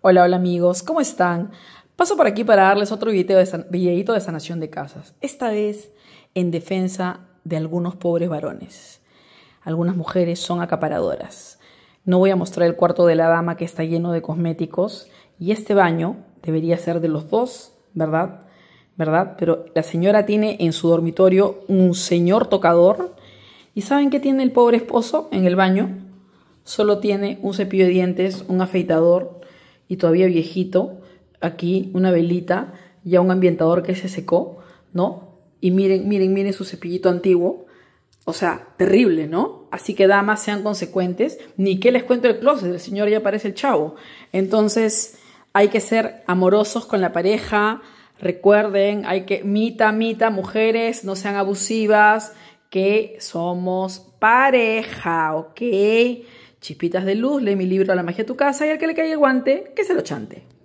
Hola, hola amigos, ¿cómo están? Paso por aquí para darles otro videito de sanación de casas, esta vez en defensa de algunos pobres varones. Algunas mujeres son acaparadoras. No voy a mostrar el cuarto de la dama que está lleno de cosméticos y este baño debería ser de los dos, ¿verdad? ¿Verdad? Pero la señora tiene en su dormitorio un señor tocador y ¿saben qué tiene el pobre esposo en el baño? Solo tiene un cepillo de dientes, un afeitador y todavía viejito, aquí una velita, ya un ambientador que se secó, ¿no? Y miren, miren, miren su cepillito antiguo. O sea, terrible, ¿no? Así que damas, sean consecuentes. Ni que les cuento el closet, el señor ya parece el chavo. Entonces, hay que ser amorosos con la pareja. Recuerden, hay que, mita, mita, mujeres, no sean abusivas, que somos pareja, ¿ok? Chispitas de luz, lee mi libro La magia de tu casa y al que le caiga el guante, que se lo chante.